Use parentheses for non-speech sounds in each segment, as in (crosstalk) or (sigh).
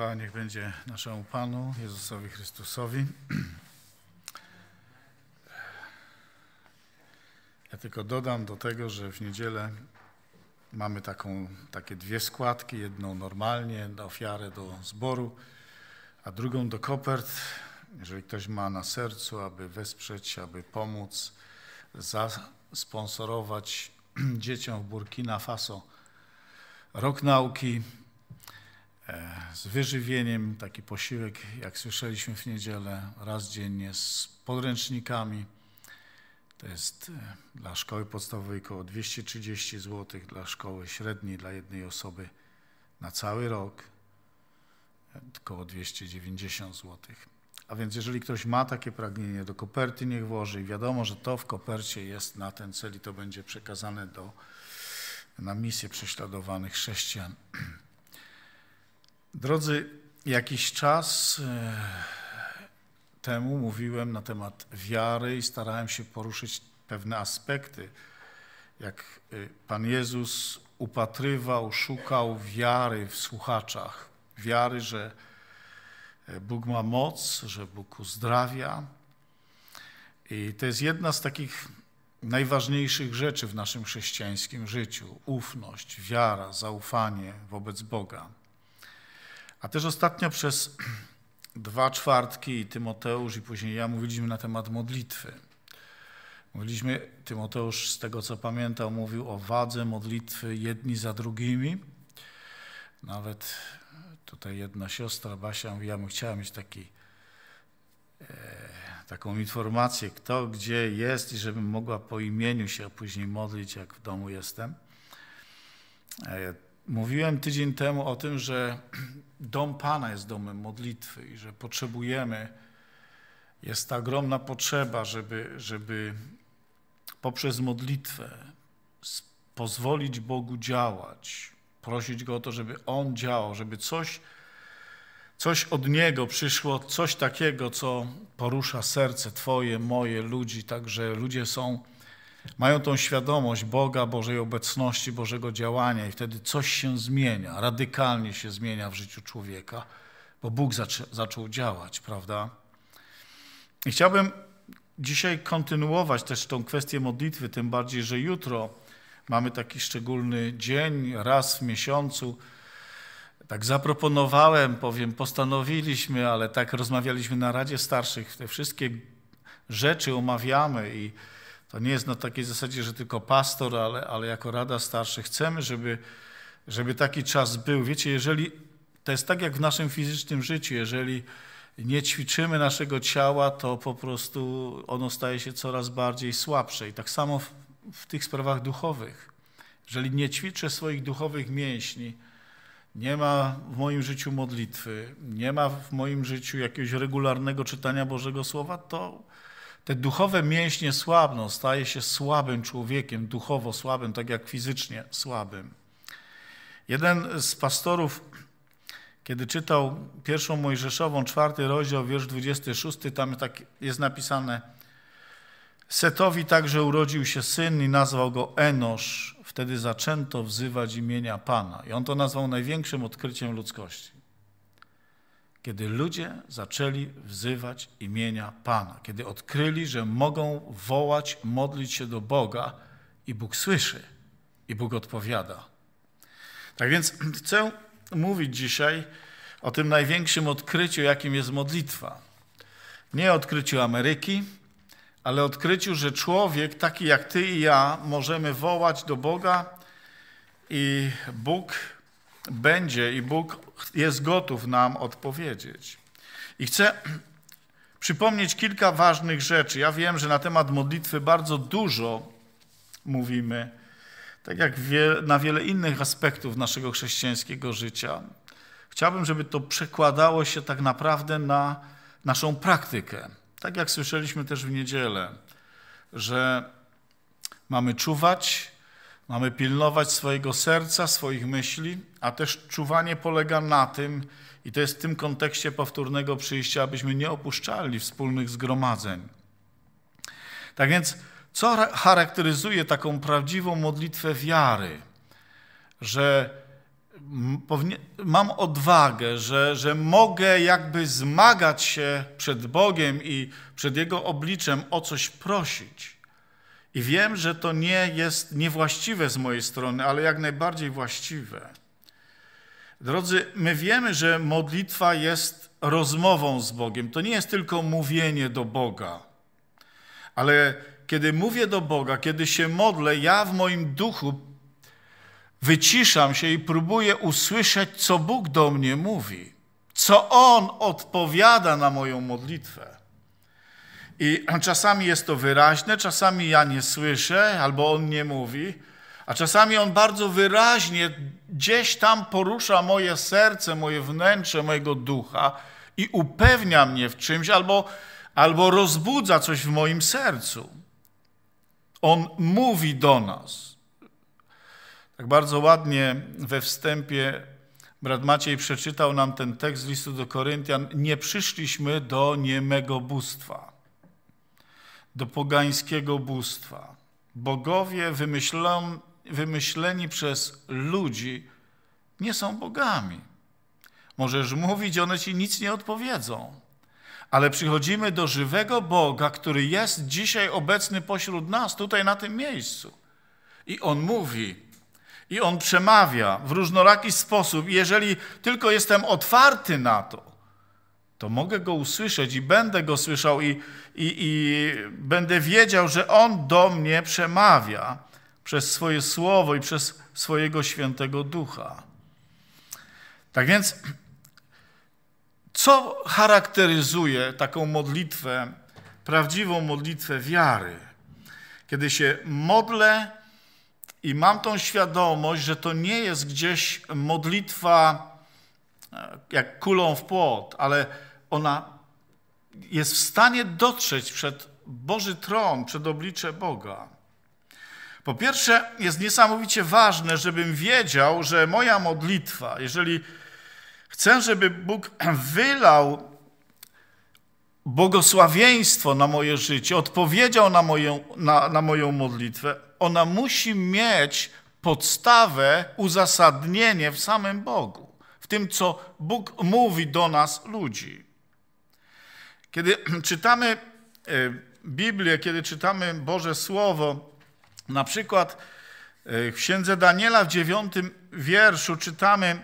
Chwała niech będzie naszemu Panu Jezusowi Chrystusowi. Ja tylko dodam do tego, że w niedzielę mamy taką, takie dwie składki, jedną normalnie na ofiarę do zboru, a drugą do kopert. Jeżeli ktoś ma na sercu, aby wesprzeć, aby pomóc, zasponsorować (clears throat) dzieciom w Burkina Faso rok nauki, E, z wyżywieniem, taki posiłek, jak słyszeliśmy w niedzielę, raz dziennie z podręcznikami. To jest e, dla szkoły podstawowej około 230 zł, dla szkoły średniej dla jednej osoby na cały rok e, około 290 zł. A więc jeżeli ktoś ma takie pragnienie, do koperty niech włoży i wiadomo, że to w kopercie jest na ten cel i to będzie przekazane do, na misję prześladowanych chrześcijan. (clears throat) Drodzy, jakiś czas e, temu mówiłem na temat wiary i starałem się poruszyć pewne aspekty, jak e, Pan Jezus upatrywał, szukał wiary w słuchaczach, wiary, że e, Bóg ma moc, że Bóg uzdrawia. I to jest jedna z takich najważniejszych rzeczy w naszym chrześcijańskim życiu: ufność, wiara, zaufanie wobec Boga. A też ostatnio przez (clears throat) dwa czwartki i Tymoteusz i później ja mówiliśmy na temat modlitwy. Mówiliśmy, Tymoteusz z tego co pamiętał, mówił o wadze modlitwy jedni za drugimi. Nawet tutaj jedna siostra, Basia, mówi, ja bym chciała mieć taki, e, taką informację, kto gdzie jest i żebym mogła po imieniu się później modlić, jak w domu jestem. E, Mówiłem tydzień temu o tym, że (clears throat) dom Pana jest domem modlitwy i że potrzebujemy, jest ta ogromna potrzeba, żeby, żeby poprzez modlitwę pozwolić Bogu działać, prosić Go o to, żeby On działał, żeby coś, coś od Niego przyszło, coś takiego, co porusza serce Twoje, moje, ludzi, tak że ludzie są mają tą świadomość Boga, Bożej obecności, Bożego działania i wtedy coś się zmienia, radykalnie się zmienia w życiu człowieka, bo Bóg zaczął działać, prawda? I chciałbym dzisiaj kontynuować też tą kwestię modlitwy, tym bardziej, że jutro mamy taki szczególny dzień, raz w miesiącu. Tak zaproponowałem, powiem, postanowiliśmy, ale tak rozmawialiśmy na Radzie Starszych, te wszystkie rzeczy omawiamy i to nie jest na takiej zasadzie, że tylko pastor, ale, ale jako Rada Starszych chcemy, żeby, żeby taki czas był. Wiecie, jeżeli to jest tak jak w naszym fizycznym życiu, jeżeli nie ćwiczymy naszego ciała, to po prostu ono staje się coraz bardziej słabsze. I tak samo w, w tych sprawach duchowych. Jeżeli nie ćwiczę swoich duchowych mięśni, nie ma w moim życiu modlitwy, nie ma w moim życiu jakiegoś regularnego czytania Bożego Słowa, to te duchowe mięśnie słabną, staje się słabym człowiekiem, duchowo słabym, tak jak fizycznie słabym. Jeden z pastorów, kiedy czytał pierwszą Mojżeszową, czwarty rozdział, wiersz 26, tam tak jest napisane Setowi także urodził się syn i nazwał go Enosz. Wtedy zaczęto wzywać imienia Pana. I on to nazwał największym odkryciem ludzkości kiedy ludzie zaczęli wzywać imienia Pana, kiedy odkryli, że mogą wołać, modlić się do Boga i Bóg słyszy i Bóg odpowiada. Tak więc (clears throat) chcę mówić dzisiaj o tym największym odkryciu, jakim jest modlitwa. Nie odkryciu Ameryki, ale odkryciu, że człowiek taki jak ty i ja możemy wołać do Boga i Bóg będzie i Bóg jest gotów nam odpowiedzieć. I chcę (clears throat) przypomnieć kilka ważnych rzeczy. Ja wiem, że na temat modlitwy bardzo dużo mówimy, tak jak na wiele innych aspektów naszego chrześcijańskiego życia. Chciałbym, żeby to przekładało się tak naprawdę na naszą praktykę. Tak jak słyszeliśmy też w niedzielę, że mamy czuwać, Mamy pilnować swojego serca, swoich myśli, a też czuwanie polega na tym, i to jest w tym kontekście powtórnego przyjścia, abyśmy nie opuszczali wspólnych zgromadzeń. Tak więc, co charakteryzuje taką prawdziwą modlitwę wiary? Że mam odwagę, że, że mogę jakby zmagać się przed Bogiem i przed Jego obliczem o coś prosić. I wiem, że to nie jest niewłaściwe z mojej strony, ale jak najbardziej właściwe. Drodzy, my wiemy, że modlitwa jest rozmową z Bogiem. To nie jest tylko mówienie do Boga. Ale kiedy mówię do Boga, kiedy się modlę, ja w moim duchu wyciszam się i próbuję usłyszeć, co Bóg do mnie mówi, co On odpowiada na moją modlitwę. I czasami jest to wyraźne, czasami ja nie słyszę, albo on nie mówi, a czasami on bardzo wyraźnie gdzieś tam porusza moje serce, moje wnętrze, mojego ducha i upewnia mnie w czymś, albo, albo rozbudza coś w moim sercu. On mówi do nas. Tak bardzo ładnie we wstępie brat Maciej przeczytał nam ten tekst z listu do Koryntian. Nie przyszliśmy do niemego bóstwa do pogańskiego bóstwa. Bogowie wymyśleni przez ludzi nie są bogami. Możesz mówić, one ci nic nie odpowiedzą. Ale przychodzimy do żywego Boga, który jest dzisiaj obecny pośród nas, tutaj na tym miejscu. I On mówi, i On przemawia w różnoraki sposób. Jeżeli tylko jestem otwarty na to, to mogę go usłyszeć i będę go słyszał i, i, i będę wiedział, że on do mnie przemawia przez swoje słowo i przez swojego świętego ducha. Tak więc, co charakteryzuje taką modlitwę, prawdziwą modlitwę wiary? Kiedy się modlę i mam tą świadomość, że to nie jest gdzieś modlitwa e, jak kulą w płot, ale ona jest w stanie dotrzeć przed Boży tron, przed oblicze Boga. Po pierwsze, jest niesamowicie ważne, żebym wiedział, że moja modlitwa, jeżeli chcę, żeby Bóg wylał błogosławieństwo na moje życie, odpowiedział na moją, na, na moją modlitwę, ona musi mieć podstawę, uzasadnienie w samym Bogu, w tym, co Bóg mówi do nas, ludzi. Kiedy (clears throat) czytamy e, Biblię, kiedy czytamy Boże Słowo, na przykład e, w księdze Daniela w dziewiątym wierszu czytamy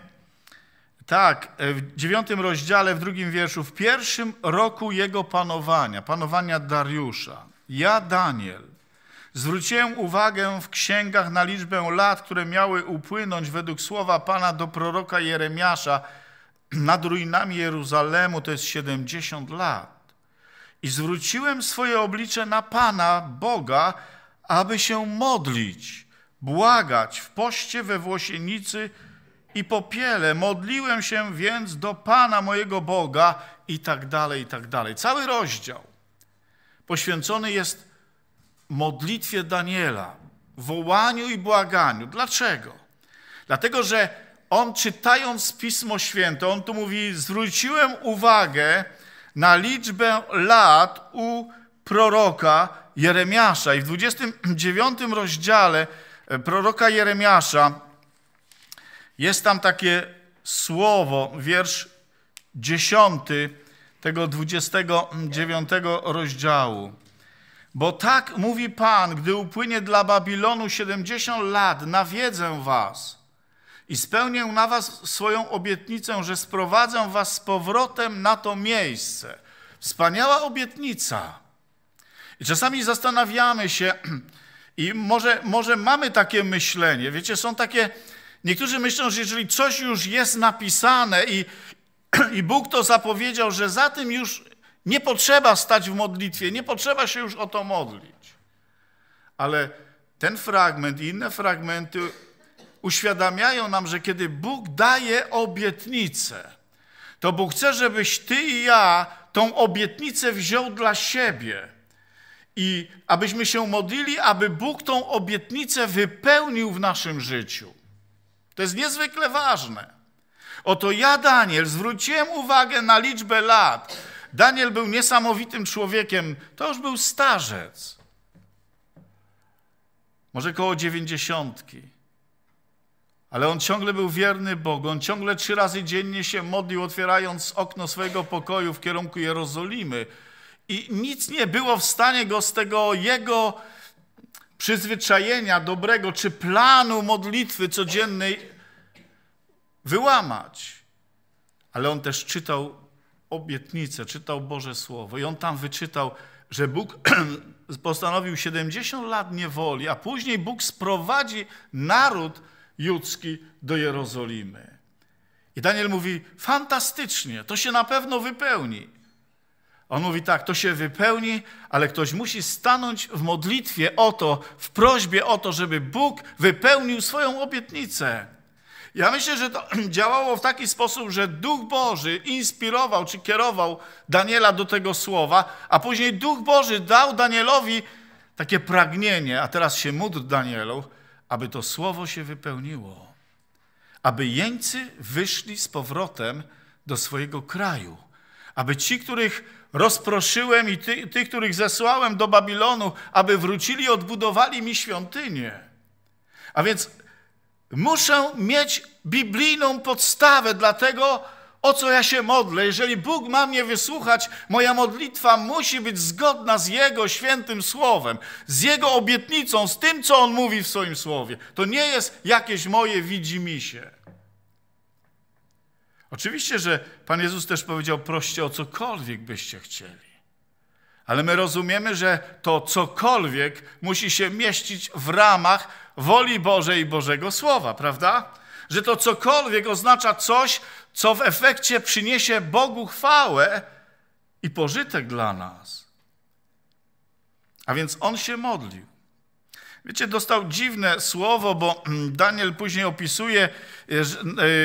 tak, e, w dziewiątym rozdziale, w drugim wierszu, w pierwszym roku jego panowania, panowania Dariusza, ja, Daniel, zwróciłem uwagę w księgach na liczbę lat, które miały upłynąć według słowa Pana do proroka Jeremiasza (clears throat) nad ruinami Jeruzalemu, to jest 70 lat i zwróciłem swoje oblicze na Pana, Boga, aby się modlić, błagać w poście we Włosienicy i popiele. Modliłem się więc do Pana mojego Boga i tak dalej, i tak dalej. Cały rozdział poświęcony jest modlitwie Daniela, wołaniu i błaganiu. Dlaczego? Dlatego, że on czytając Pismo Święte, on tu mówi, zwróciłem uwagę, na liczbę lat u proroka Jeremiasza. I w 29 rozdziale e, proroka Jeremiasza jest tam takie słowo, wiersz 10 tego 29 rozdziału. Bo tak mówi Pan, gdy upłynie dla Babilonu 70 lat, nawiedzę was i spełnię na was swoją obietnicę, że sprowadzę was z powrotem na to miejsce. Wspaniała obietnica. I czasami zastanawiamy się, (clears throat) i może, może mamy takie myślenie, wiecie, są takie, niektórzy myślą, że jeżeli coś już jest napisane i, (clears throat) i Bóg to zapowiedział, że za tym już nie potrzeba stać w modlitwie, nie potrzeba się już o to modlić. Ale ten fragment i inne fragmenty uświadamiają nam, że kiedy Bóg daje obietnicę, to Bóg chce, żebyś ty i ja tą obietnicę wziął dla siebie. I abyśmy się modlili, aby Bóg tą obietnicę wypełnił w naszym życiu. To jest niezwykle ważne. Oto ja, Daniel, zwróciłem uwagę na liczbę lat. Daniel był niesamowitym człowiekiem, to już był starzec. Może koło dziewięćdziesiątki. Ale on ciągle był wierny Bogu. On ciągle trzy razy dziennie się modlił, otwierając okno swojego pokoju w kierunku Jerozolimy. I nic nie było w stanie go z tego jego przyzwyczajenia dobrego czy planu modlitwy codziennej wyłamać. Ale on też czytał obietnicę, czytał Boże Słowo i on tam wyczytał, że Bóg (clears throat) postanowił 70 lat niewoli, a później Bóg sprowadzi naród judzki do Jerozolimy. I Daniel mówi: Fantastycznie, to się na pewno wypełni. On mówi tak, to się wypełni, ale ktoś musi stanąć w modlitwie o to, w prośbie o to, żeby Bóg wypełnił swoją obietnicę. Ja myślę, że to (clears throat) działało w taki sposób, że Duch Boży inspirował czy kierował Daniela do tego słowa, a później Duch Boży dał Danielowi takie pragnienie, a teraz się módl Danielu, aby to słowo się wypełniło, aby jeńcy wyszli z powrotem do swojego kraju, aby ci, których rozproszyłem i tych, których zesłałem do Babilonu, aby wrócili, odbudowali mi świątynię. A więc muszę mieć biblijną podstawę, dlatego o co ja się modlę. Jeżeli Bóg ma mnie wysłuchać, moja modlitwa musi być zgodna z Jego świętym słowem, z Jego obietnicą, z tym, co On mówi w swoim słowie. To nie jest jakieś moje widzimisię. Oczywiście, że Pan Jezus też powiedział: proście o cokolwiek byście chcieli. Ale my rozumiemy, że to cokolwiek musi się mieścić w ramach woli Bożej i Bożego Słowa, prawda? Że to cokolwiek oznacza coś, co w efekcie przyniesie Bogu chwałę i pożytek dla nas. A więc on się modlił. Wiecie, dostał dziwne słowo, bo mm, Daniel później opisuje e, e,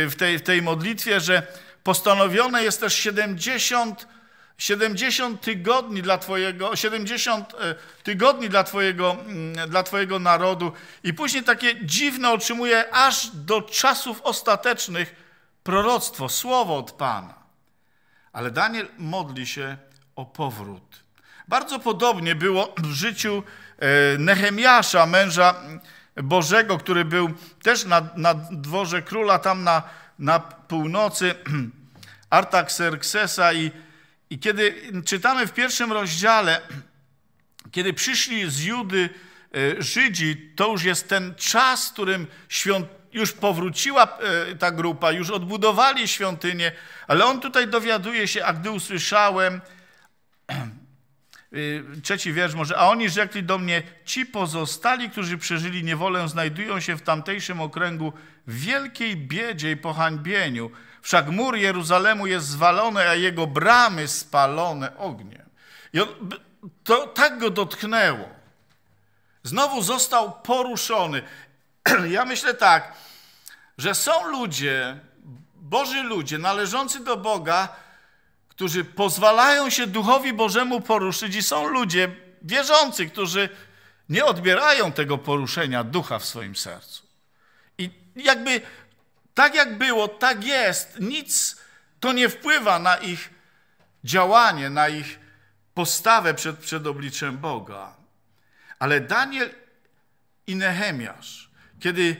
w tej, w tej modlitwie, że postanowione jest też 70, 70 tygodni dla Twojego, 70 e, tygodni dla twojego, mm, dla twojego narodu. I później takie dziwne otrzymuje aż do czasów ostatecznych, proroctwo, słowo od Pana. Ale Daniel modli się o powrót. Bardzo podobnie było w życiu e, Nehemiasza, męża Bożego, który był też na, na dworze króla, tam na, na północy (clears throat) Artaxerxesa. I, I kiedy czytamy w pierwszym rozdziale, (clears throat) kiedy przyszli z Judy e, Żydzi, to już jest ten czas, w którym świąt już powróciła e, ta grupa, już odbudowali świątynię, ale on tutaj dowiaduje się, a gdy usłyszałem, e, trzeci wiersz może, a oni rzekli do mnie, ci pozostali, którzy przeżyli niewolę, znajdują się w tamtejszym okręgu w wielkiej biedzie i pohańbieniu. Wszak mur Jeruzalemu jest zwalony, a jego bramy spalone ogniem. I on, to tak go dotknęło. Znowu został poruszony. (clears throat) Ja myślę tak, że są ludzie, Boży ludzie, należący do Boga, którzy pozwalają się Duchowi Bożemu poruszyć, i są ludzie wierzący, którzy nie odbierają tego poruszenia ducha w swoim sercu. I jakby tak jak było, tak jest, nic to nie wpływa na ich działanie, na ich postawę przed, przed obliczem Boga. Ale Daniel i Nehemiasz kiedy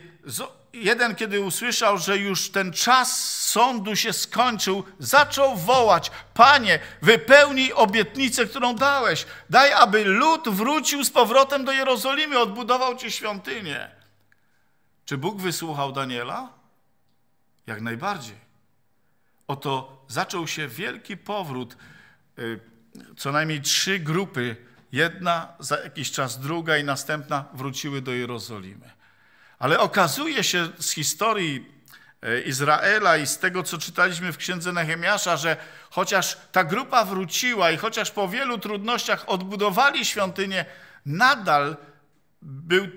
jeden, kiedy usłyszał, że już ten czas sądu się skończył, zaczął wołać: Panie, wypełnij obietnicę, którą dałeś. Daj, aby lud wrócił z powrotem do Jerozolimy, odbudował ci świątynię. Czy Bóg wysłuchał Daniela? Jak najbardziej. Oto zaczął się wielki powrót, y, co najmniej trzy grupy. Jedna, za jakiś czas druga i następna wróciły do Jerozolimy. Ale okazuje się z historii e, Izraela i z tego, co czytaliśmy w księdze Nehemiasza, że chociaż ta grupa wróciła i chociaż po wielu trudnościach odbudowali świątynię, nadal był,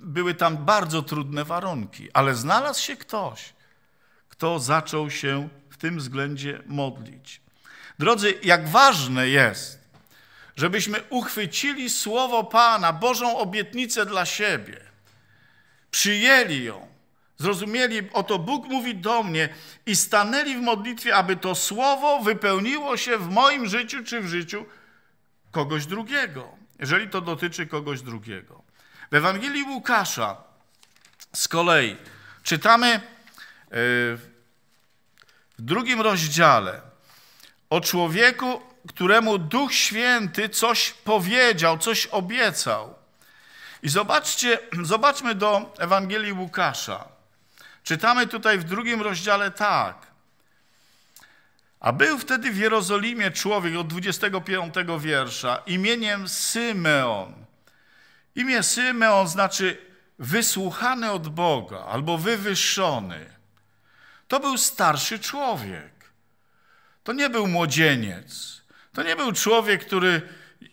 były tam bardzo trudne warunki. Ale znalazł się ktoś, kto zaczął się w tym względzie modlić. Drodzy, jak ważne jest, żebyśmy uchwycili słowo Pana, Bożą obietnicę dla siebie Przyjęli ją. Zrozumieli, oto Bóg mówi do mnie i stanęli w modlitwie, aby to słowo wypełniło się w moim życiu czy w życiu kogoś drugiego, jeżeli to dotyczy kogoś drugiego. W Ewangelii Łukasza z kolei czytamy e, w drugim rozdziale o człowieku, któremu Duch Święty coś powiedział, coś obiecał. I zobaczcie, zobaczmy do Ewangelii Łukasza. Czytamy tutaj w drugim rozdziale tak. A był wtedy w Jerozolimie człowiek od 25 wiersza imieniem Symeon. Imię Symeon znaczy wysłuchany od Boga albo wywyższony. To był starszy człowiek. To nie był młodzieniec. To nie był człowiek, który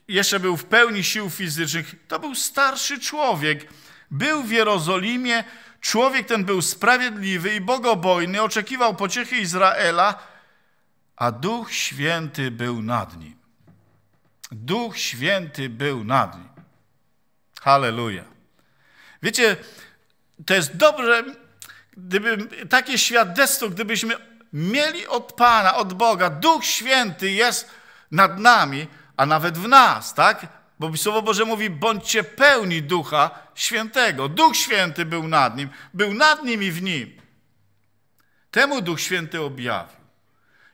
jeszcze był w pełni sił fizycznych, to był starszy człowiek. Był w Jerozolimie, człowiek ten był sprawiedliwy i bogobojny, oczekiwał pociechy Izraela, a Duch Święty był nad nim. Duch Święty był nad nim. Halleluja. Wiecie, to jest dobre, gdyby takie świadectwo, gdybyśmy mieli od Pana, od Boga, Duch Święty jest nad nami, a nawet w nas, tak? Bo Słowo Boże mówi, bądźcie pełni Ducha Świętego. Duch Święty był nad nim, był nad nim i w nim. Temu Duch Święty objawił,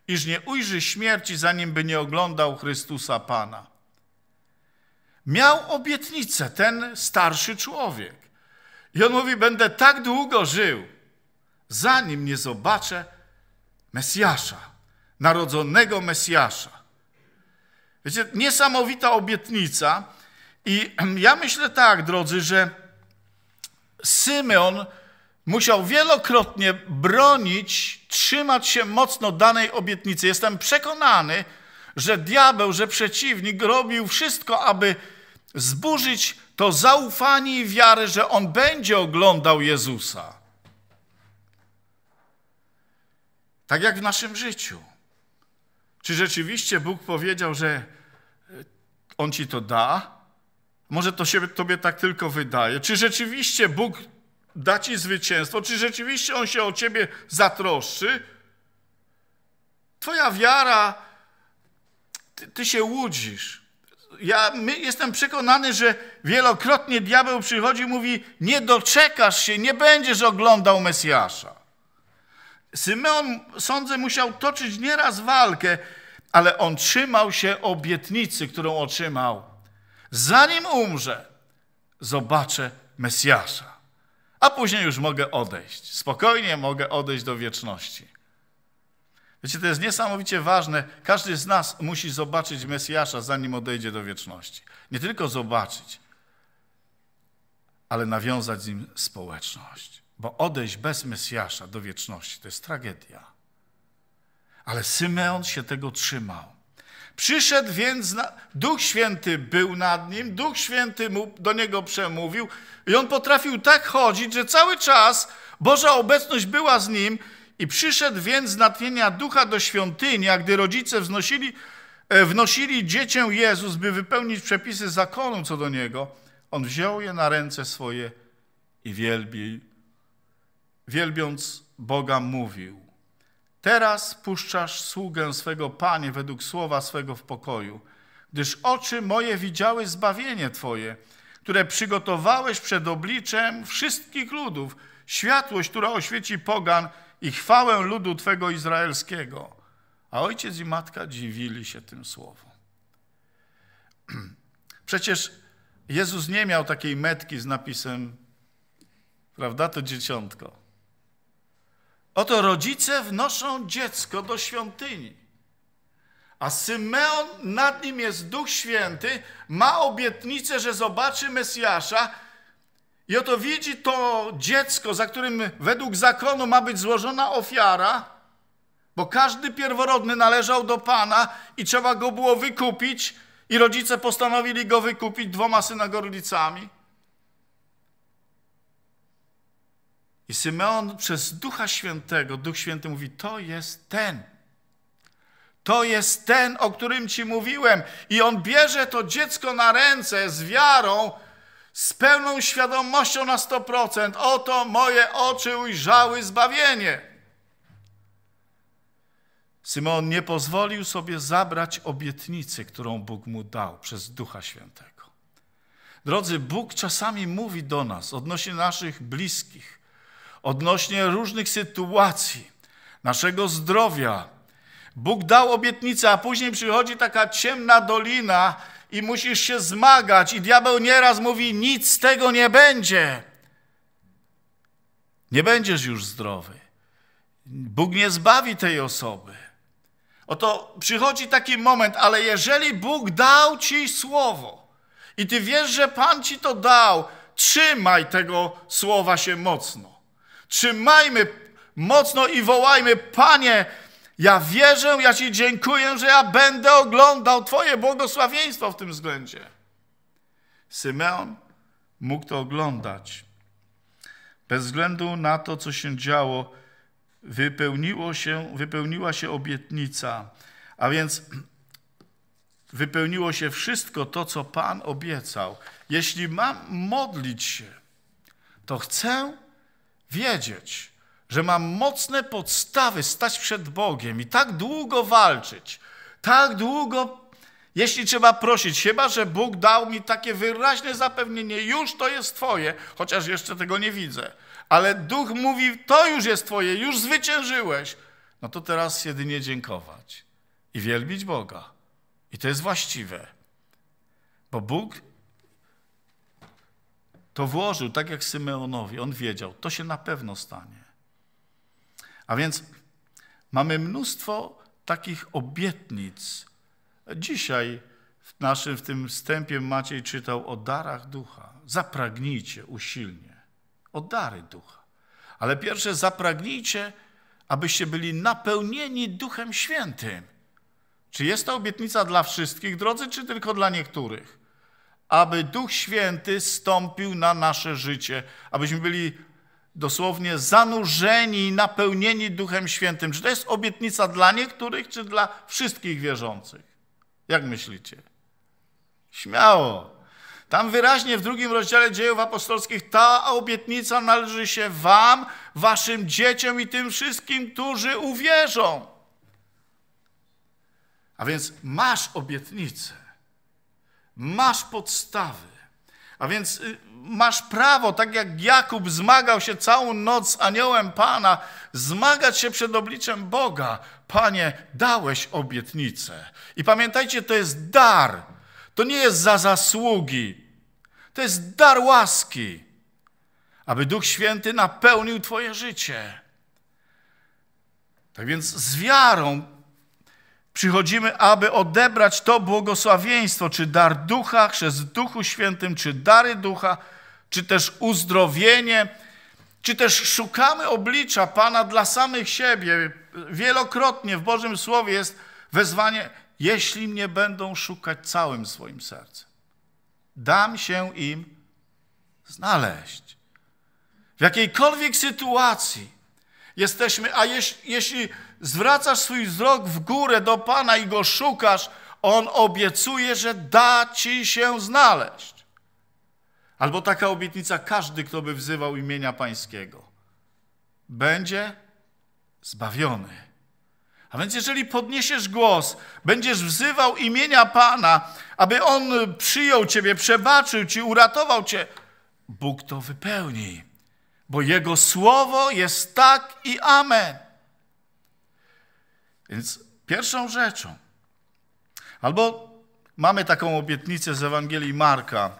iż nie ujrzy śmierci, zanim by nie oglądał Chrystusa Pana. Miał obietnicę ten starszy człowiek. I on mówi, będę tak długo żył, zanim nie zobaczę Mesjasza, narodzonego Mesjasza. Wiecie, niesamowita obietnica. I (clears throat) ja myślę tak, drodzy, że Symeon musiał wielokrotnie bronić, trzymać się mocno danej obietnicy. Jestem przekonany, że diabeł, że przeciwnik robił wszystko, aby zburzyć to zaufanie i wiarę, że on będzie oglądał Jezusa. Tak jak w naszym życiu. Czy rzeczywiście Bóg powiedział, że e, On ci to da? Może to się tobie tak tylko wydaje. Czy rzeczywiście Bóg da ci zwycięstwo? Czy rzeczywiście On się o ciebie zatroszczy? Twoja wiara, ty, ty się łudzisz. Ja my, jestem przekonany, że wielokrotnie diabeł przychodzi i mówi: Nie doczekasz się, nie będziesz oglądał Mesjasza. Symeon, sądzę, musiał toczyć nieraz walkę, ale on trzymał się obietnicy, którą otrzymał. Zanim umrze, zobaczę Mesjasza, a później już mogę odejść. Spokojnie mogę odejść do wieczności. Wiecie, to jest niesamowicie ważne. Każdy z nas musi zobaczyć Mesjasza, zanim odejdzie do wieczności. Nie tylko zobaczyć, ale nawiązać z nim społeczność. Bo odejść bez Mesjasza do wieczności to jest tragedia. Ale Symeon się tego trzymał. Przyszedł więc, na... Duch Święty był nad nim, Duch Święty mu do niego przemówił i on potrafił tak chodzić, że cały czas Boża obecność była z nim i przyszedł więc z natchnienia ducha do świątyni, a gdy rodzice wznosili, e, wnosili dziecię Jezus, by wypełnić przepisy zakonu co do niego, on wziął je na ręce swoje i wielbił wielbiąc Boga, mówił: Teraz puszczasz sługę swego Panie według słowa swego w pokoju, gdyż oczy moje widziały zbawienie Twoje, które przygotowałeś przed obliczem wszystkich ludów, światłość, która oświeci pogan i chwałę ludu Twego izraelskiego. A ojciec i matka dziwili się tym słowom. (clears throat) Przecież Jezus nie miał takiej metki z napisem, prawda, to dzieciątko. Oto rodzice wnoszą dziecko do świątyni. A Symeon, nad nim jest Duch Święty, ma obietnicę, że zobaczy Mesjasza i oto widzi to dziecko, za którym według zakonu ma być złożona ofiara, bo każdy pierworodny należał do Pana i trzeba go było wykupić i rodzice postanowili go wykupić dwoma synagorlicami. I Symeon przez Ducha Świętego, Duch Święty mówi, to jest ten. To jest ten, o którym ci mówiłem. I on bierze to dziecko na ręce z wiarą, z pełną świadomością na 100%. Oto moje oczy ujrzały zbawienie. Symeon nie pozwolił sobie zabrać obietnicy, którą Bóg mu dał przez Ducha Świętego. Drodzy, Bóg czasami mówi do nas odnośnie naszych bliskich, odnośnie różnych sytuacji, naszego zdrowia. Bóg dał obietnicę, a później przychodzi taka ciemna dolina i musisz się zmagać i diabeł nieraz mówi, nic z tego nie będzie. Nie będziesz już zdrowy. Bóg nie zbawi tej osoby. Oto przychodzi taki moment, ale jeżeli Bóg dał ci słowo i ty wiesz, że Pan ci to dał, trzymaj tego słowa się mocno. Trzymajmy mocno i wołajmy, Panie, ja wierzę, ja Ci dziękuję, że ja będę oglądał Twoje błogosławieństwo w tym względzie. Symeon mógł to oglądać. Bez względu na to, co się działo, wypełniło się, wypełniła się obietnica. A więc wypełniło się wszystko to, co Pan obiecał. Jeśli mam modlić się, to chcę wiedzieć, że mam mocne podstawy stać przed Bogiem i tak długo walczyć, tak długo, jeśli trzeba prosić, chyba że Bóg dał mi takie wyraźne zapewnienie, już to jest Twoje, chociaż jeszcze tego nie widzę. Ale Duch mówi, to już jest Twoje, już zwyciężyłeś. No to teraz jedynie dziękować i wielbić Boga. I to jest właściwe, bo Bóg to włożył, tak jak Symeonowi. On wiedział, to się na pewno stanie. A więc mamy mnóstwo takich obietnic. Dzisiaj w naszym w tym wstępie Maciej czytał o darach ducha. Zapragnijcie usilnie o dary ducha. Ale pierwsze zapragnijcie, abyście byli napełnieni Duchem Świętym. Czy jest to obietnica dla wszystkich, drodzy, czy tylko dla niektórych? aby Duch Święty stąpił na nasze życie, abyśmy byli dosłownie zanurzeni i napełnieni Duchem Świętym. Czy to jest obietnica dla niektórych, czy dla wszystkich wierzących? Jak myślicie? Śmiało. Tam wyraźnie w drugim rozdziale dziejów apostolskich ta obietnica należy się wam, waszym dzieciom i tym wszystkim, którzy uwierzą. A więc masz obietnicę masz podstawy. A więc y, masz prawo, tak jak Jakub zmagał się całą noc z aniołem Pana, zmagać się przed obliczem Boga. Panie, dałeś obietnicę. I pamiętajcie, to jest dar. To nie jest za zasługi. To jest dar łaski, aby Duch Święty napełnił Twoje życie. Tak więc z wiarą Przychodzimy, aby odebrać to błogosławieństwo, czy dar ducha, przez Duchu Świętym, czy dary ducha, czy też uzdrowienie, czy też szukamy oblicza Pana dla samych siebie. Wielokrotnie w Bożym Słowie jest wezwanie, jeśli mnie będą szukać całym swoim sercem. Dam się im znaleźć. W jakiejkolwiek sytuacji jesteśmy, a jeś, jeśli zwracasz swój wzrok w górę do Pana i Go szukasz, On obiecuje, że da Ci się znaleźć. Albo taka obietnica każdy, kto by wzywał imienia Pańskiego, będzie zbawiony. A więc jeżeli podniesiesz głos, będziesz wzywał imienia Pana, aby On przyjął Ciebie, przebaczył Ci, uratował Cię, Bóg to wypełni, bo Jego słowo jest tak i amen. Więc pierwszą rzeczą, albo mamy taką obietnicę z Ewangelii Marka,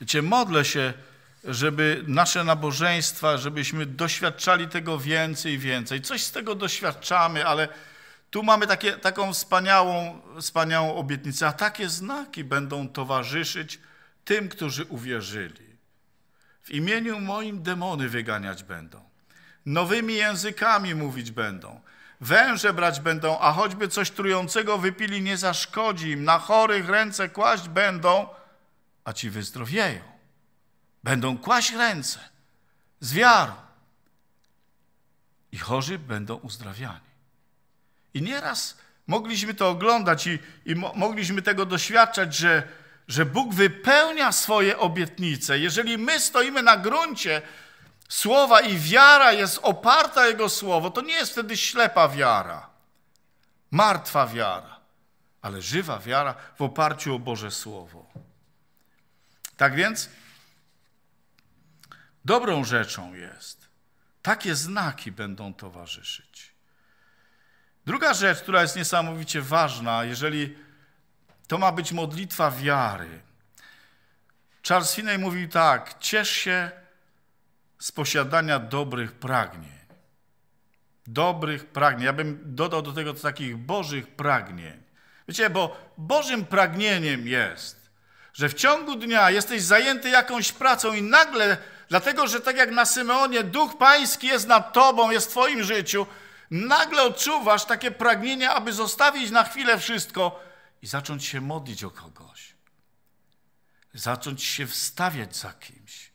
gdzie modlę się, żeby nasze nabożeństwa, żebyśmy doświadczali tego więcej i więcej. Coś z tego doświadczamy, ale tu mamy takie, taką wspaniałą, wspaniałą obietnicę, a takie znaki będą towarzyszyć tym, którzy uwierzyli. W imieniu moim demony wyganiać będą. Nowymi językami mówić będą. Węże brać będą, a choćby coś trującego wypili, nie zaszkodzi im. Na chorych ręce kłaść będą, a ci wyzdrowieją. Będą kłaść ręce z wiarą. I chorzy będą uzdrawiani. I nieraz mogliśmy to oglądać i, i mo mogliśmy tego doświadczać, że, że Bóg wypełnia swoje obietnice. Jeżeli my stoimy na gruncie, słowa i wiara jest oparta Jego słowo, to nie jest wtedy ślepa wiara, martwa wiara, ale żywa wiara w oparciu o Boże Słowo. Tak więc dobrą rzeczą jest, takie znaki będą towarzyszyć. Druga rzecz, która jest niesamowicie ważna, jeżeli to ma być modlitwa wiary. Charles Finney mówił tak: ciesz się z posiadania dobrych pragnień. Dobrych pragnień. Ja bym dodał do tego takich bożych pragnień. Wiecie, bo bożym pragnieniem jest, że w ciągu dnia jesteś zajęty jakąś pracą i nagle, dlatego że tak jak na Symeonie, Duch Pański jest nad tobą, jest w twoim życiu, nagle odczuwasz takie pragnienie, aby zostawić na chwilę wszystko i zacząć się modlić o kogoś. Zacząć się wstawiać za kimś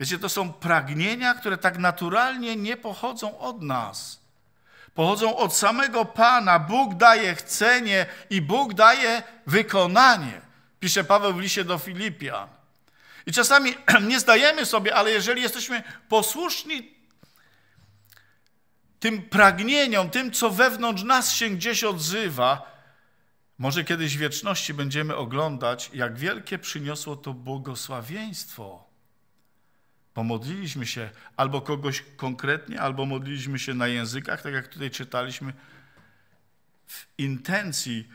Wiecie, to są pragnienia, które tak naturalnie nie pochodzą od nas. Pochodzą od samego Pana. Bóg daje chcenie i Bóg daje wykonanie. Pisze Paweł w liście do Filipian. I czasami (clears throat) nie zdajemy sobie, ale jeżeli jesteśmy posłuszni tym pragnieniom, tym, co wewnątrz nas się gdzieś odzywa, może kiedyś w wieczności będziemy oglądać, jak wielkie przyniosło to błogosławieństwo Pomodliliśmy się albo kogoś konkretnie, albo modliliśmy się na językach, tak jak tutaj czytaliśmy, w intencji,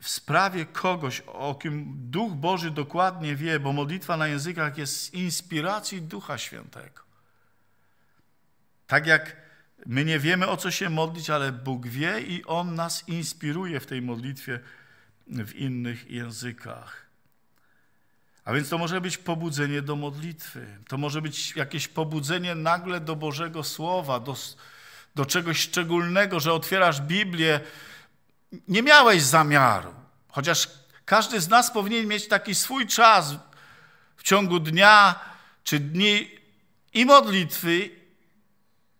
w sprawie kogoś, o kim Duch Boży dokładnie wie, bo modlitwa na językach jest z inspiracji Ducha Świętego. Tak jak my nie wiemy, o co się modlić, ale Bóg wie i On nas inspiruje w tej modlitwie w innych językach. A więc to może być pobudzenie do modlitwy, to może być jakieś pobudzenie nagle do Bożego Słowa, do, do czegoś szczególnego, że otwierasz Biblię. Nie miałeś zamiaru, chociaż każdy z nas powinien mieć taki swój czas w ciągu dnia czy dni i modlitwy,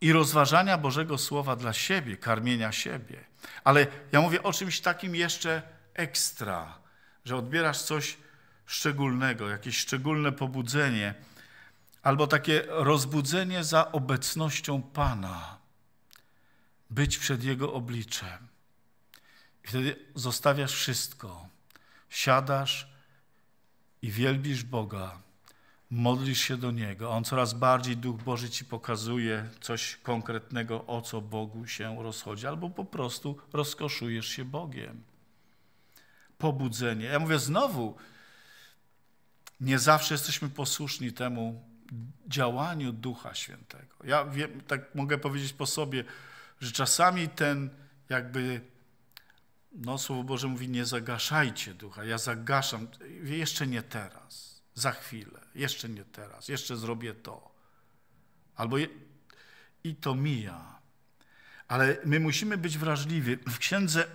i rozważania Bożego Słowa dla siebie, karmienia siebie. Ale ja mówię o czymś takim jeszcze ekstra, że odbierasz coś szczególnego, jakieś szczególne pobudzenie, albo takie rozbudzenie za obecnością Pana, być przed Jego obliczem. I wtedy zostawiasz wszystko, siadasz i wielbisz Boga, modlisz się do Niego, On coraz bardziej, Duch Boży Ci pokazuje coś konkretnego, o co Bogu się rozchodzi, albo po prostu rozkoszujesz się Bogiem. Pobudzenie. Ja mówię znowu, nie zawsze jesteśmy posłuszni temu działaniu Ducha Świętego. Ja wiem, tak mogę powiedzieć po sobie, że czasami ten jakby, no Słowo Boże mówi, nie zagaszajcie Ducha, ja zagaszam, jeszcze nie teraz, za chwilę, jeszcze nie teraz, jeszcze zrobię to. Albo je, i to mija. Ale my musimy być wrażliwi. W księdze, (clears throat) e,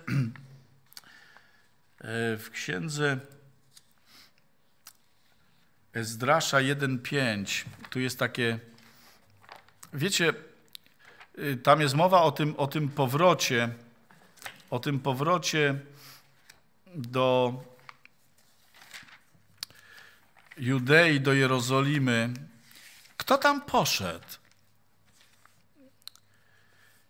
w księdze Zdrasza 1.5. Tu jest takie. Wiecie, y, tam jest mowa o tym, o tym powrocie, o tym powrocie do Judei, do Jerozolimy. Kto tam poszedł?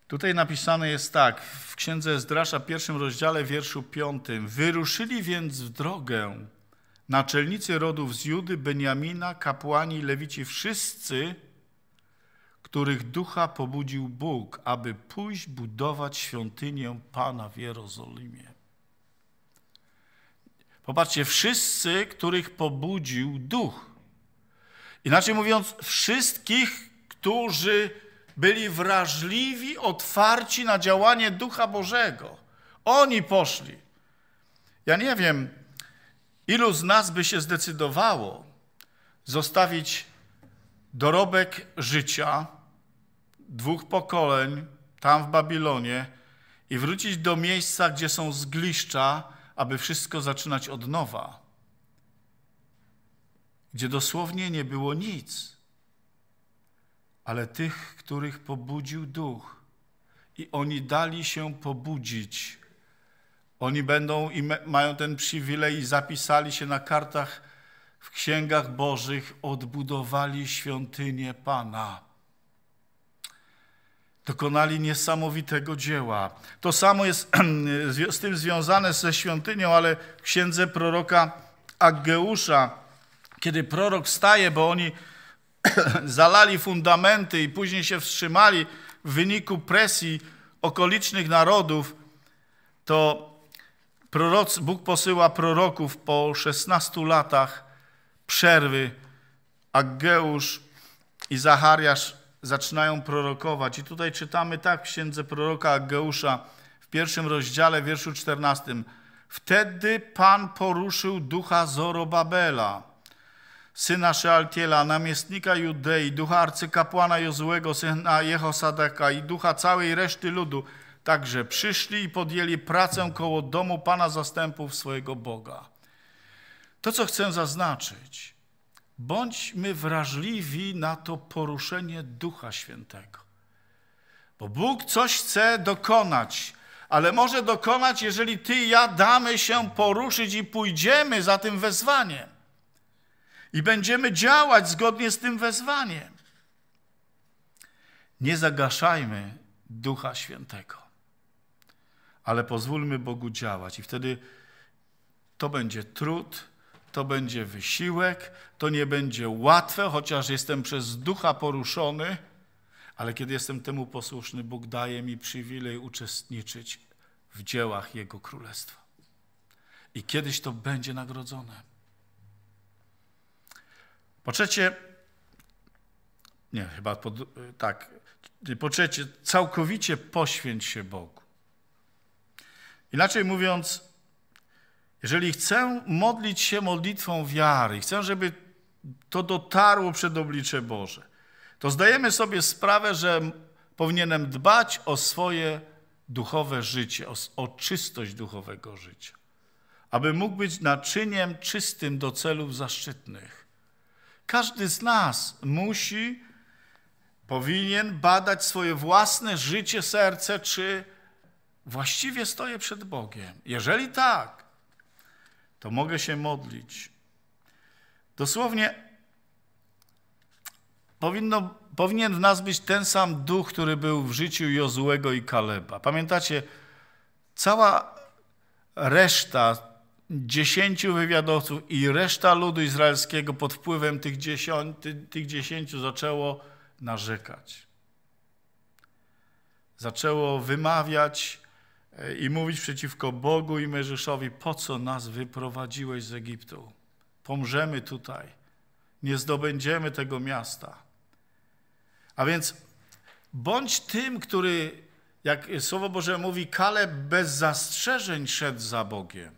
Tutaj napisane jest tak, w księdze Zdrasza, pierwszym rozdziale, wierszu piątym. Wyruszyli więc w drogę Naczelnicy rodów z Judy, Beniamina, kapłani, lewici, wszyscy, których ducha pobudził Bóg, aby pójść budować świątynię Pana w Jerozolimie. Popatrzcie, wszyscy, których pobudził duch. Inaczej mówiąc, wszystkich, którzy byli wrażliwi, otwarci na działanie Ducha Bożego. Oni poszli. Ja nie wiem, Ilu z nas by się zdecydowało zostawić dorobek życia dwóch pokoleń tam w Babilonie i wrócić do miejsca, gdzie są zgliszcza, aby wszystko zaczynać od nowa, gdzie dosłownie nie było nic, ale tych, których pobudził duch i oni dali się pobudzić oni będą i mają ten przywilej i zapisali się na kartach w księgach bożych, odbudowali świątynię Pana. Dokonali niesamowitego dzieła. To samo jest (clears throat) z tym związane ze świątynią, ale w księdze proroka Aggeusza, kiedy prorok staje, bo oni (clears throat) zalali fundamenty i później się wstrzymali w wyniku presji okolicznych narodów, to Proroc, Bóg posyła proroków po 16 latach przerwy. Aggeusz i Zachariasz zaczynają prorokować. I tutaj czytamy tak w księdze proroka Aggeusza w pierwszym rozdziale, wierszu 14. Wtedy Pan poruszył ducha Zorobabela, syna Szealtiela, namiestnika Judei, ducha arcykapłana Jozłego, syna Jehosadeka i ducha całej reszty ludu – Także przyszli i podjęli pracę koło domu Pana zastępów swojego Boga. To, co chcę zaznaczyć, bądźmy wrażliwi na to poruszenie Ducha Świętego. Bo Bóg coś chce dokonać, ale może dokonać, jeżeli ty i ja damy się poruszyć i pójdziemy za tym wezwaniem. I będziemy działać zgodnie z tym wezwaniem. Nie zagaszajmy Ducha Świętego ale pozwólmy Bogu działać. I wtedy to będzie trud, to będzie wysiłek, to nie będzie łatwe, chociaż jestem przez ducha poruszony, ale kiedy jestem temu posłuszny, Bóg daje mi przywilej uczestniczyć w dziełach Jego Królestwa. I kiedyś to będzie nagrodzone. Po trzecie, nie, chyba tak, po trzecie, całkowicie poświęć się Bogu. Inaczej mówiąc, jeżeli chcę modlić się modlitwą wiary, chcę, żeby to dotarło przed oblicze Boże, to zdajemy sobie sprawę, że powinienem dbać o swoje duchowe życie, o, o czystość duchowego życia, aby mógł być naczyniem czystym do celów zaszczytnych. Każdy z nas musi, powinien badać swoje własne życie, serce, czy właściwie stoję przed Bogiem? Jeżeli tak, to mogę się modlić. Dosłownie powinno, powinien w nas być ten sam duch, który był w życiu Jozułego i Kaleba. Pamiętacie, cała reszta dziesięciu wywiadowców i reszta ludu izraelskiego pod wpływem tych, tych dziesięciu zaczęło narzekać. Zaczęło wymawiać E, i mówić przeciwko Bogu i Mojżeszowi, po co nas wyprowadziłeś z Egiptu? Pomrzemy tutaj, nie zdobędziemy tego miasta. A więc bądź tym, który, jak Słowo Boże mówi, Kaleb bez zastrzeżeń szedł za Bogiem.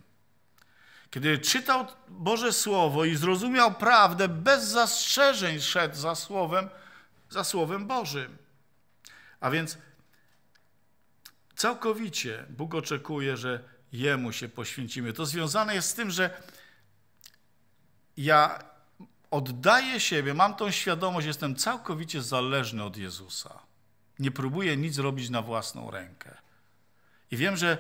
Kiedy czytał Boże Słowo i zrozumiał prawdę, bez zastrzeżeń szedł za Słowem, za Słowem Bożym. A więc Całkowicie Bóg oczekuje, że Jemu się poświęcimy. To związane jest z tym, że ja oddaję siebie, mam tą świadomość, jestem całkowicie zależny od Jezusa. Nie próbuję nic robić na własną rękę. I wiem, że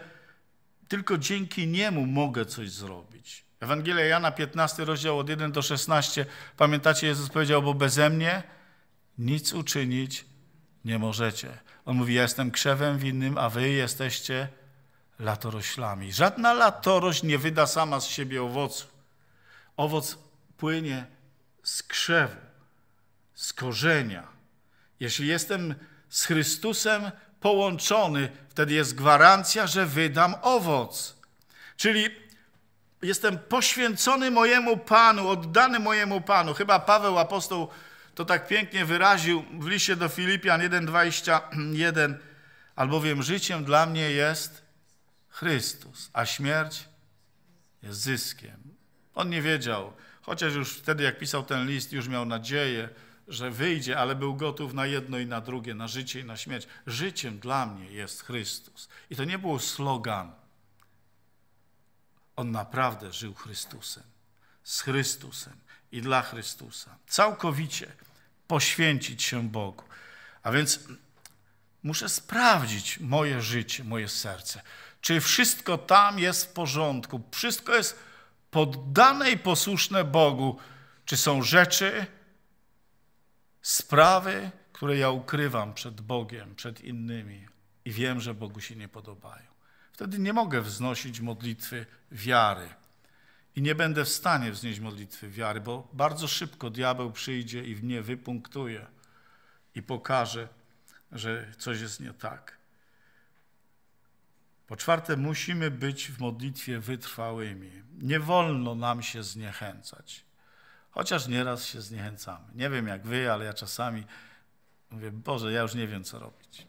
tylko dzięki Niemu mogę coś zrobić. Ewangelia Jana 15, rozdział od 1 do 16. Pamiętacie, Jezus powiedział, bo beze mnie nic uczynić nie możecie. On mówi, ja jestem krzewem winnym, a wy jesteście latoroślami. Żadna latorość nie wyda sama z siebie owocu. Owoc płynie z krzewu, z korzenia. Jeśli jestem z Chrystusem połączony, wtedy jest gwarancja, że wydam owoc. Czyli jestem poświęcony mojemu Panu, oddany mojemu Panu. Chyba Paweł apostoł to tak pięknie wyraził w liście do Filipian 1:21, albowiem życiem dla mnie jest Chrystus, a śmierć jest zyskiem. On nie wiedział, chociaż już wtedy, jak pisał ten list, już miał nadzieję, że wyjdzie, ale był gotów na jedno i na drugie, na życie i na śmierć. Życiem dla mnie jest Chrystus. I to nie był slogan. On naprawdę żył Chrystusem, z Chrystusem i dla Chrystusa. Całkowicie poświęcić się Bogu. A więc muszę sprawdzić moje życie, moje serce. Czy wszystko tam jest w porządku? Wszystko jest poddane i posłuszne Bogu. Czy są rzeczy, sprawy, które ja ukrywam przed Bogiem, przed innymi i wiem, że Bogu się nie podobają? Wtedy nie mogę wznosić modlitwy wiary i nie będę w stanie wznieść modlitwy wiary, bo bardzo szybko diabeł przyjdzie i mnie wypunktuje i pokaże, że coś jest nie tak. Po czwarte, musimy być w modlitwie wytrwałymi. Nie wolno nam się zniechęcać. Chociaż nieraz się zniechęcamy. Nie wiem jak wy, ale ja czasami mówię, Boże, ja już nie wiem, co robić.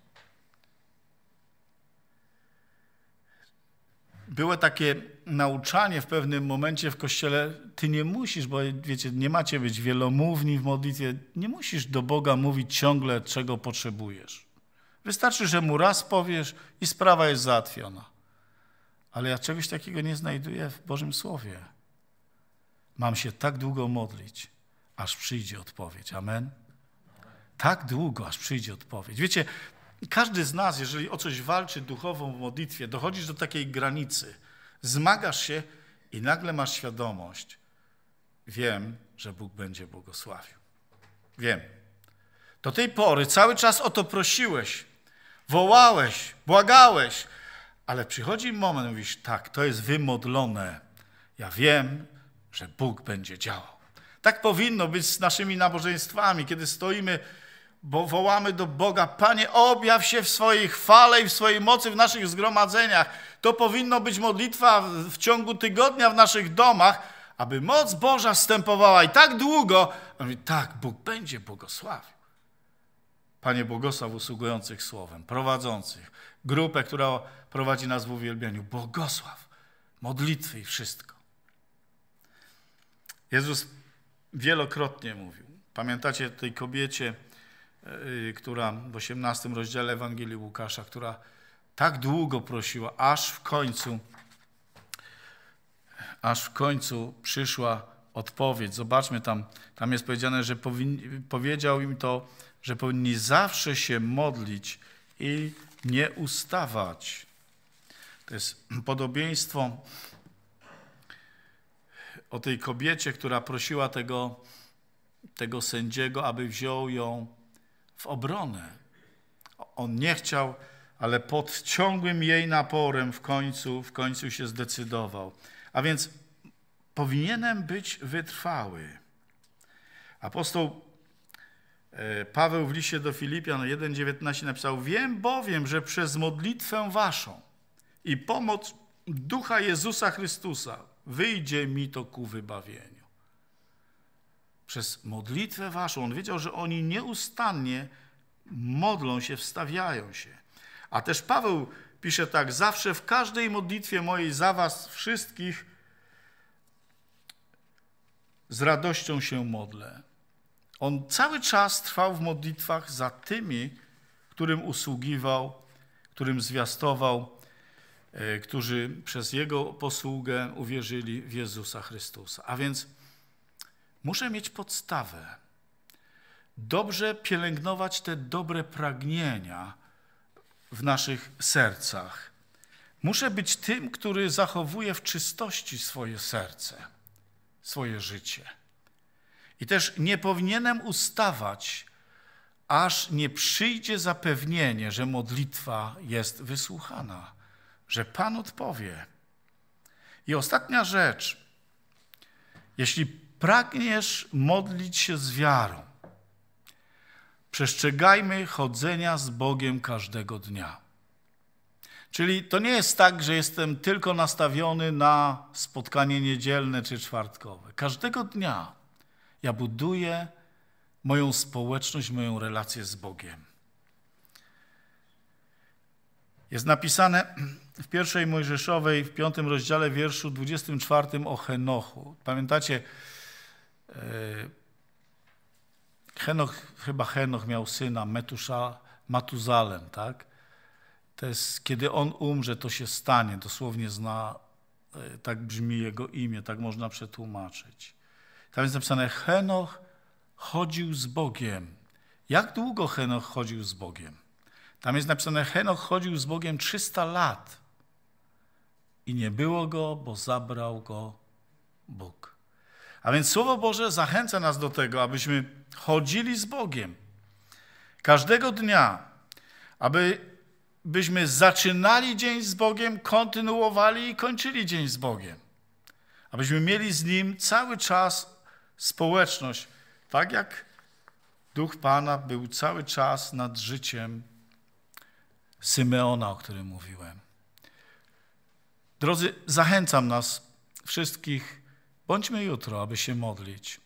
było takie nauczanie w pewnym momencie w kościele, ty nie musisz, bo wiecie, nie macie być wielomówni w modlitwie, nie musisz do Boga mówić ciągle, czego potrzebujesz. Wystarczy, że mu raz powiesz i sprawa jest załatwiona. Ale ja czegoś takiego nie znajduję w Bożym Słowie. Mam się tak długo modlić, aż przyjdzie odpowiedź. Amen? Tak długo, aż przyjdzie odpowiedź. Wiecie, każdy z nas, jeżeli o coś walczy duchową w modlitwie, dochodzisz do takiej granicy, zmagasz się i nagle masz świadomość, wiem, że Bóg będzie błogosławił. Wiem. Do tej pory cały czas o to prosiłeś, wołałeś, błagałeś, ale przychodzi moment, mówisz, tak, to jest wymodlone. Ja wiem, że Bóg będzie działał. Tak powinno być z naszymi nabożeństwami, kiedy stoimy bo wołamy do Boga, Panie, objaw się w swojej chwale i w swojej mocy w naszych zgromadzeniach. To powinno być modlitwa w ciągu tygodnia w naszych domach, aby moc Boża wstępowała i tak długo, mówi, tak, Bóg będzie błogosławił. Panie, błogosław usługujących słowem, prowadzących, grupę, która prowadzi nas w uwielbieniu. Błogosław modlitwy i wszystko. Jezus wielokrotnie mówił. Pamiętacie tej kobiecie, Y, która w 18 rozdziale Ewangelii Łukasza, która tak długo prosiła, aż w końcu, aż w końcu przyszła odpowiedź. Zobaczmy tam, tam jest powiedziane, że powiedział im to, że powinni zawsze się modlić i nie ustawać. To jest podobieństwo o tej kobiecie, która prosiła tego, tego sędziego, aby wziął ją w obronę. On nie chciał, ale pod ciągłym jej naporem w końcu, w końcu się zdecydował. A więc powinienem być wytrwały. Apostoł e, Paweł w liście do Filipian 1,19 napisał: Wiem bowiem, że przez modlitwę waszą i pomoc ducha Jezusa Chrystusa wyjdzie mi to ku wybawieniu przez modlitwę waszą. On wiedział, że oni nieustannie modlą się, wstawiają się. A też Paweł pisze tak: Zawsze w każdej modlitwie mojej za was wszystkich z radością się modlę. On cały czas trwał w modlitwach za tymi, którym usługiwał, którym zwiastował, e, którzy przez jego posługę uwierzyli w Jezusa Chrystusa. A więc Muszę mieć podstawę. Dobrze pielęgnować te dobre pragnienia w naszych sercach. Muszę być tym, który zachowuje w czystości swoje serce, swoje życie. I też nie powinienem ustawać, aż nie przyjdzie zapewnienie, że modlitwa jest wysłuchana, że Pan odpowie. I ostatnia rzecz. Jeśli pragniesz modlić się z wiarą. Przestrzegajmy chodzenia z Bogiem każdego dnia. Czyli to nie jest tak, że jestem tylko nastawiony na spotkanie niedzielne czy czwartkowe. Każdego dnia ja buduję moją społeczność, moją relację z Bogiem. Jest napisane w pierwszej Mojżeszowej, w piątym rozdziale, wierszu 24 o Henochu. Pamiętacie, E, Henoch, chyba Henoch miał syna Metusza, Matuzalem, tak? To jest, kiedy on umrze, to się stanie, dosłownie zna, e, tak brzmi jego imię, tak można przetłumaczyć. Tam jest napisane, Henoch chodził z Bogiem. Jak długo Henoch chodził z Bogiem? Tam jest napisane, Henoch chodził z Bogiem 300 lat i nie było go, bo zabrał go Bóg. A więc Słowo Boże zachęca nas do tego, abyśmy chodzili z Bogiem każdego dnia, aby byśmy zaczynali dzień z Bogiem, kontynuowali i kończyli dzień z Bogiem. Abyśmy mieli z Nim cały czas społeczność, tak jak Duch Pana był cały czas nad życiem Symeona, o którym mówiłem. Drodzy, zachęcam nas wszystkich Bądźmy jutro, aby się modlić.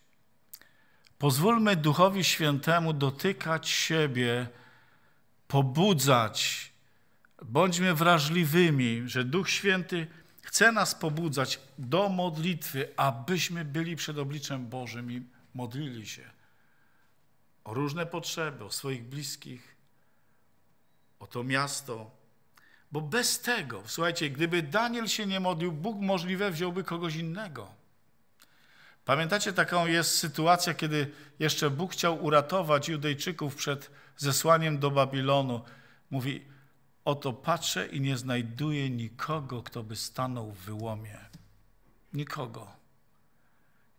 Pozwólmy Duchowi Świętemu dotykać siebie, pobudzać. Bądźmy wrażliwymi, że Duch Święty chce nas pobudzać do modlitwy, abyśmy byli przed obliczem Bożym i modlili się o różne potrzeby, o swoich bliskich, o to miasto. Bo bez tego, słuchajcie, gdyby Daniel się nie modlił, Bóg możliwe wziąłby kogoś innego. Pamiętacie taką jest sytuacja, kiedy jeszcze Bóg chciał uratować Judejczyków przed zesłaniem do Babilonu. Mówi, oto patrzę i nie znajduję nikogo, kto by stanął w wyłomie. Nikogo.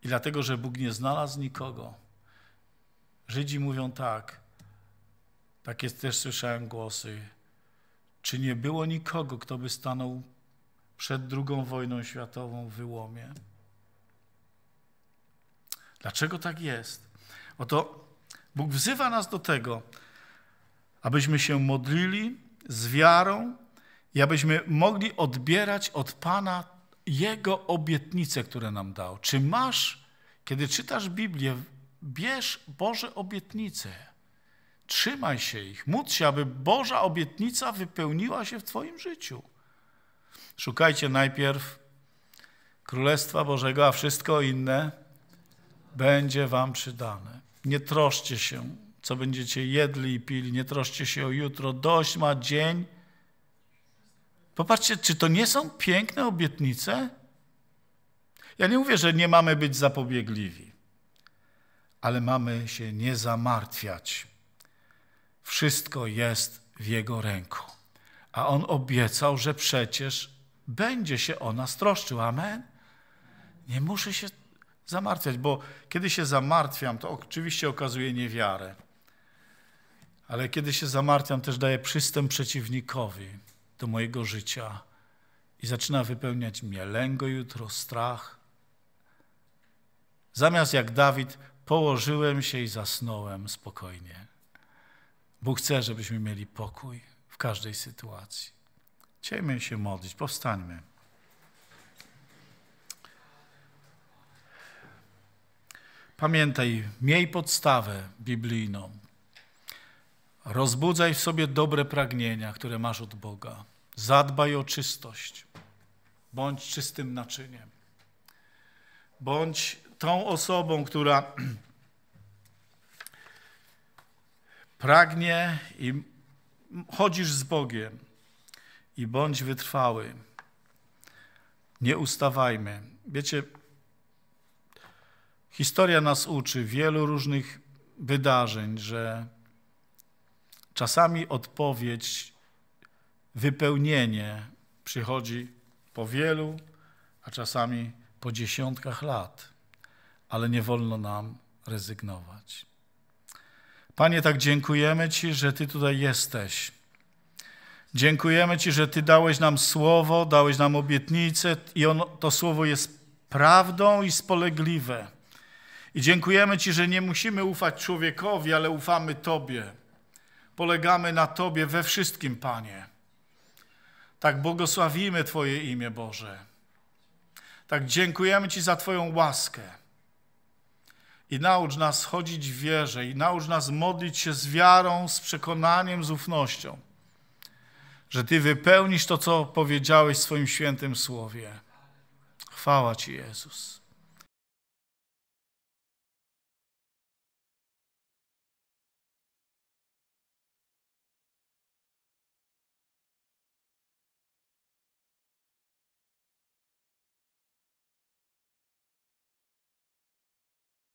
I dlatego, że Bóg nie znalazł nikogo. Żydzi mówią tak, takie też słyszałem głosy, czy nie było nikogo, kto by stanął przed II wojną światową w wyłomie? Dlaczego tak jest? Oto Bóg wzywa nas do tego, abyśmy się modlili z wiarą i abyśmy mogli odbierać od Pana Jego obietnice, które nam dał. Czy masz, kiedy czytasz Biblię, bierz Boże obietnice. Trzymaj się ich, módl się, aby Boża obietnica wypełniła się w Twoim życiu. Szukajcie najpierw Królestwa Bożego, a wszystko inne będzie wam przydane. Nie troszcie się, co będziecie jedli i pili, nie troszcie się o jutro, dość ma dzień. Popatrzcie, czy to nie są piękne obietnice? Ja nie mówię, że nie mamy być zapobiegliwi, ale mamy się nie zamartwiać. Wszystko jest w Jego ręku. A On obiecał, że przecież będzie się o nas troszczył. Amen? Nie muszę się zamartwiać, bo kiedy się zamartwiam, to oczywiście okazuje niewiarę. Ale kiedy się zamartwiam, też daję przystęp przeciwnikowi do mojego życia i zaczyna wypełniać mnie lęgo jutro, strach. Zamiast jak Dawid, położyłem się i zasnąłem spokojnie. Bóg chce, żebyśmy mieli pokój w każdej sytuacji. Ciejmy się modlić, powstańmy. Pamiętaj, miej podstawę biblijną. Rozbudzaj w sobie dobre pragnienia, które masz od Boga. Zadbaj o czystość. Bądź czystym naczyniem. Bądź tą osobą, która (clears throat) pragnie i chodzisz z Bogiem i bądź wytrwały. Nie ustawajmy. Wiecie, Historia nas uczy wielu różnych wydarzeń, że czasami odpowiedź, wypełnienie przychodzi po wielu, a czasami po dziesiątkach lat, ale nie wolno nam rezygnować. Panie, tak dziękujemy Ci, że Ty tutaj jesteś. Dziękujemy Ci, że Ty dałeś nam słowo, dałeś nam obietnicę i to słowo jest prawdą i spolegliwe. I dziękujemy Ci, że nie musimy ufać człowiekowi, ale ufamy Tobie. Polegamy na Tobie we wszystkim, Panie. Tak błogosławimy Twoje imię, Boże. Tak dziękujemy Ci za Twoją łaskę. I naucz nas chodzić w wierze, i naucz nas modlić się z wiarą, z przekonaniem, z ufnością, że Ty wypełnisz to, co powiedziałeś w swoim świętym słowie. Chwała Ci, Jezus.